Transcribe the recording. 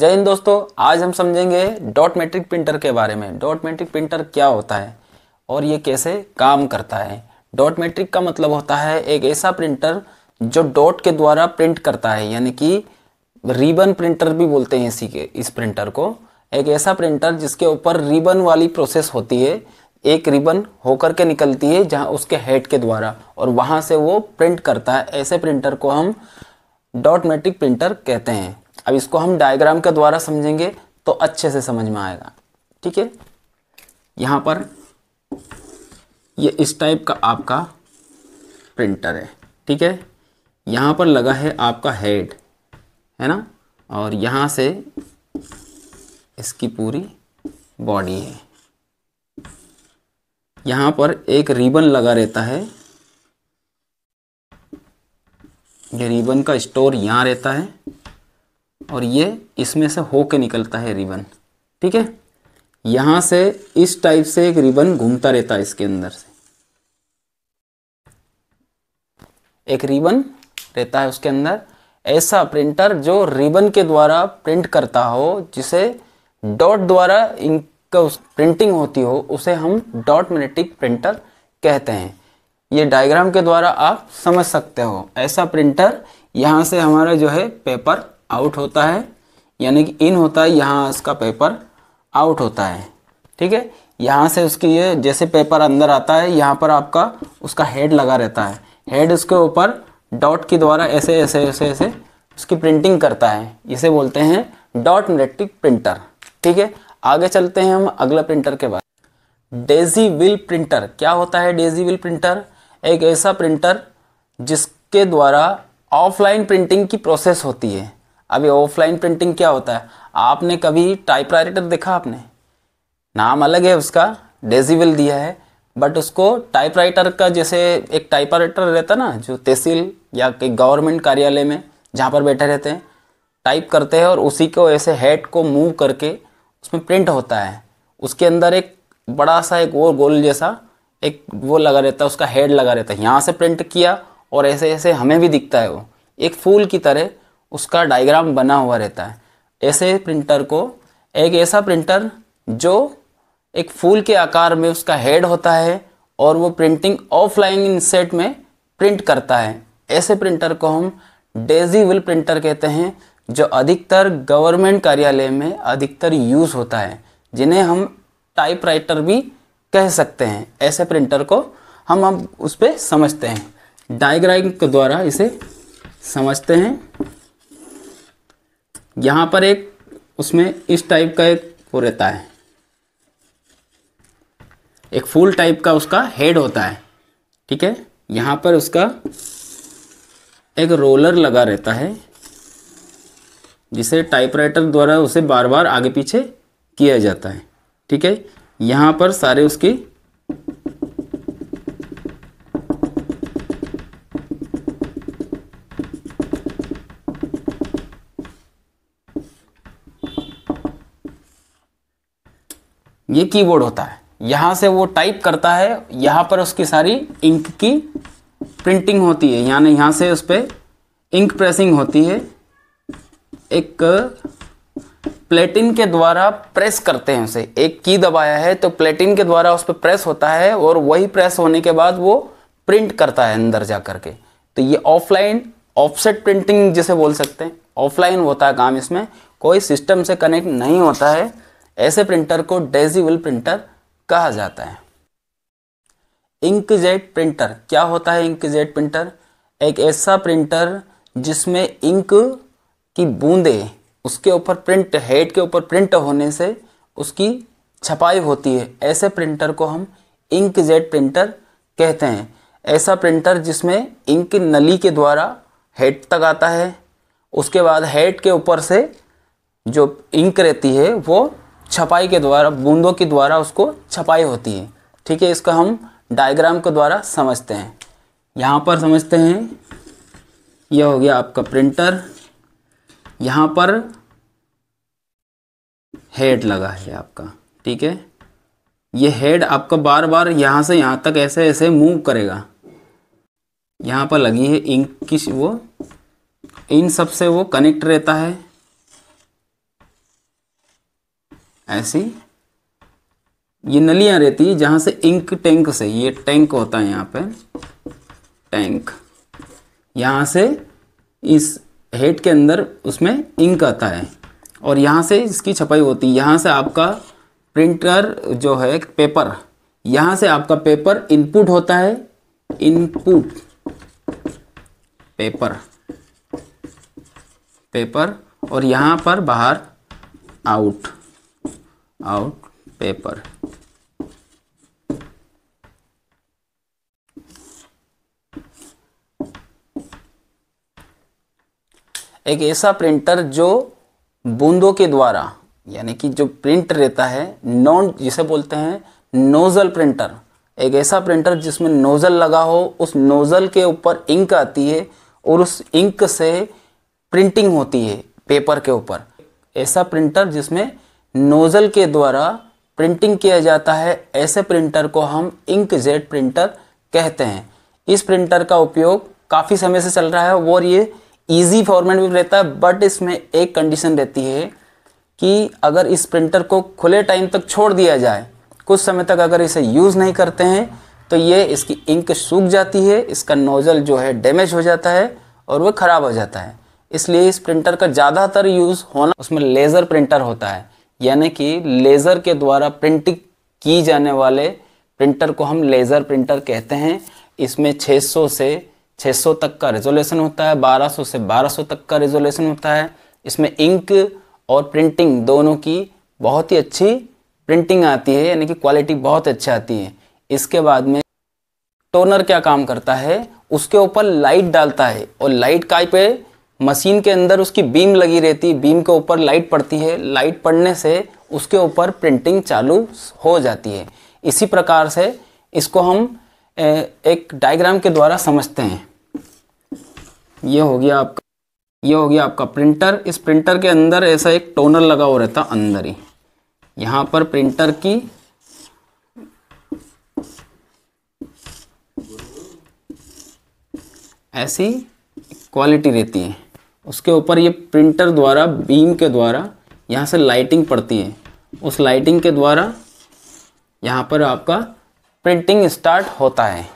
जय हिंद दोस्तों आज हम समझेंगे डॉट मैट्रिक प्रिंटर के बारे में डॉट मैट्रिक प्रिंटर क्या होता है और ये कैसे काम करता है डॉट मैट्रिक का मतलब होता है एक ऐसा प्रिंटर जो डॉट के द्वारा प्रिंट करता है यानी कि रिबन प्रिंटर भी बोलते हैं इसी के इस प्रिंटर को एक ऐसा प्रिंटर जिसके ऊपर रिबन वाली प्रोसेस होती है एक रिबन होकर के निकलती है जहाँ उसके हेड के द्वारा और वहाँ से वो प्रिंट करता है ऐसे प्रिंटर को हम डॉट मैट्रिक प्रिंटर कहते हैं अब इसको हम डायग्राम के द्वारा समझेंगे तो अच्छे से समझ में आएगा ठीक है यहाँ पर ये इस टाइप का आपका प्रिंटर है ठीक है यहाँ पर लगा है आपका हेड है ना और यहाँ से इसकी पूरी बॉडी है यहाँ पर एक रिबन लगा रहता है ये रिबन का स्टोर यहाँ रहता है और ये इसमें से होके निकलता है रिबन ठीक है यहाँ से इस टाइप से एक रिबन घूमता रहता है इसके अंदर से एक रिबन रहता है उसके अंदर ऐसा प्रिंटर जो रिबन के द्वारा प्रिंट करता हो जिसे डॉट द्वारा इनका प्रिंटिंग होती हो उसे हम डॉट मैग्नेटिक प्रिंटर कहते हैं ये डायग्राम के द्वारा आप समझ सकते हो ऐसा प्रिंटर यहाँ से हमारा जो है पेपर आउट होता है यानी कि इन होता है यहाँ इसका पेपर आउट होता है ठीक है यहाँ से उसकी ये जैसे पेपर अंदर आता है यहाँ पर आपका उसका हेड लगा रहता है हेड उसके ऊपर डॉट के द्वारा ऐसे ऐसे ऐसे ऐसे उसकी प्रिंटिंग करता है इसे बोलते हैं डॉट नेटिक प्रिंटर ठीक है आगे चलते हैं हम अगला प्रिंटर के बाद डेजी विल प्रिंटर क्या होता है डेजी विल प्रिंटर एक ऐसा प्रिंटर जिसके द्वारा ऑफलाइन प्रिंटिंग की प्रोसेस होती है अभी ऑफलाइन प्रिंटिंग क्या होता है आपने कभी टाइपराइटर देखा आपने नाम अलग है उसका डेजिवल दिया है बट उसको टाइपराइटर का जैसे एक टाइपराइटर रहता ना जो तहसील या गवर्नमेंट कार्यालय में जहाँ पर बैठे रहते हैं टाइप करते हैं और उसी को ऐसे हेड को मूव करके उसमें प्रिंट होता है उसके अंदर एक बड़ा सा एक और गोल जैसा एक वो लगा रहता है उसका हेड लगा रहता है यहाँ से प्रिंट किया और ऐसे ऐसे हमें भी दिखता है वो एक फूल की तरह उसका डायग्राम बना हुआ रहता है ऐसे प्रिंटर को एक ऐसा प्रिंटर जो एक फूल के आकार में उसका हेड होता है और वो प्रिंटिंग ऑफलाइन इनसेट में प्रिंट करता है ऐसे प्रिंटर को हम डेजी विल प्रिंटर कहते हैं जो अधिकतर गवर्नमेंट कार्यालय में अधिकतर यूज़ होता है जिन्हें हम टाइपराइटर भी कह सकते हैं ऐसे प्रिंटर को हम अब उस पर समझते हैं डायग्राम के द्वारा इसे समझते हैं यहाँ पर एक उसमें इस टाइप का एक वो रहता है एक फूल टाइप का उसका हेड होता है ठीक है यहाँ पर उसका एक रोलर लगा रहता है जिसे टाइपराइटर द्वारा उसे बार बार आगे पीछे किया जाता है ठीक है यहाँ पर सारे उसकी ये कीबोर्ड होता है यहाँ से वो टाइप करता है यहाँ पर उसकी सारी इंक की प्रिंटिंग होती है यानी यहाँ से उस पर इंक प्रेसिंग होती है एक प्लेटिन के द्वारा प्रेस करते हैं उसे एक की दबाया है तो प्लेटिन के द्वारा उस पर प्रेस होता है और वही प्रेस होने के बाद वो प्रिंट करता है अंदर जा करके तो ये ऑफलाइन ऑफसेट प्रिंटिंग जिसे बोल सकते हैं ऑफलाइन होता है काम इसमें कोई सिस्टम से कनेक्ट नहीं होता है ऐसे प्रिंटर को डेजीवल प्रिंटर कहा जाता है इंकजेट प्रिंटर क्या होता है इंकजेट प्रिंटर एक ऐसा प्रिंटर जिसमें इंक की बूंदे उसके ऊपर प्रिंट हेड के ऊपर प्रिंट होने से उसकी छपाई होती है ऐसे प्रिंटर को हम इंकजेट प्रिंटर कहते हैं ऐसा प्रिंटर जिसमें इंक नली के द्वारा हेड तक आता है उसके बाद हेड के ऊपर से जो इंक रहती है वो छपाई के द्वारा बूंदों के द्वारा उसको छपाई होती है ठीक है इसका हम डायग्राम के द्वारा समझते हैं यहाँ पर समझते हैं यह हो गया आपका प्रिंटर यहाँ पर हेड लगा है आपका ठीक है ये हेड आपका बार बार यहाँ से यहाँ तक ऐसे ऐसे मूव करेगा यहाँ पर लगी है इंक किस वो इन सब से वो कनेक्ट रहता है ऐसी ये नलियां रहती है जहाँ से इंक टैंक से ये टैंक होता है यहाँ पे टैंक यहाँ से इस हेड के अंदर उसमें इंक आता है और यहाँ से इसकी छपाई होती है यहां से आपका प्रिंटर जो है पेपर यहाँ से आपका पेपर इनपुट होता है इनपुट पेपर पेपर और यहाँ पर बाहर आउट out paper एक ऐसा प्रिंटर जो बूंदों के द्वारा यानी कि जो प्रिंट रहता है नॉन जिसे बोलते हैं नोज़ल प्रिंटर एक ऐसा प्रिंटर जिसमें नोज़ल लगा हो उस नोज़ल के ऊपर इंक आती है और उस इंक से प्रिंटिंग होती है पेपर के ऊपर ऐसा प्रिंटर जिसमें नोज़ल के द्वारा प्रिंटिंग किया जाता है ऐसे प्रिंटर को हम इंक जेट प्रिंटर कहते हैं इस प्रिंटर का उपयोग काफ़ी समय से चल रहा है और ये ईजी फॉर्मेट में रहता है बट इसमें एक कंडीशन रहती है कि अगर इस प्रिंटर को खुले टाइम तक छोड़ दिया जाए कुछ समय तक अगर इसे यूज़ नहीं करते हैं तो ये इसकी इंक सूख जाती है इसका नोज़ल जो है डैमेज हो जाता है और वह ख़राब हो जाता है इसलिए इस प्रिंटर का ज़्यादातर यूज़ होना उसमें लेज़र प्रिंटर होता है यानी कि लेज़र के द्वारा प्रिंटिंग की जाने वाले प्रिंटर को हम लेज़र प्रिंटर कहते हैं इसमें 600 से 600 तक का रेजोल्यूशन होता है 1200 से 1200 तक का रेजोल्यूशन होता है इसमें इंक और प्रिंटिंग दोनों की बहुत ही अच्छी प्रिंटिंग आती है यानी कि क्वालिटी बहुत अच्छी आती है इसके बाद में टोनर क्या काम करता है उसके ऊपर लाइट डालता है और लाइट काई पे मशीन के अंदर उसकी बीम लगी रहती है बीम के ऊपर लाइट पड़ती है लाइट पड़ने से उसके ऊपर प्रिंटिंग चालू हो जाती है इसी प्रकार से इसको हम एक डायग्राम के द्वारा समझते हैं ये हो गया आपका ये हो गया आपका प्रिंटर इस प्रिंटर के अंदर ऐसा एक टोनर लगा हो रहता अंदर ही यहाँ पर प्रिंटर की ऐसी क्वालिटी रहती है उसके ऊपर ये प्रिंटर द्वारा बीम के द्वारा यहाँ से लाइटिंग पड़ती है उस लाइटिंग के द्वारा यहाँ पर आपका प्रिंटिंग स्टार्ट होता है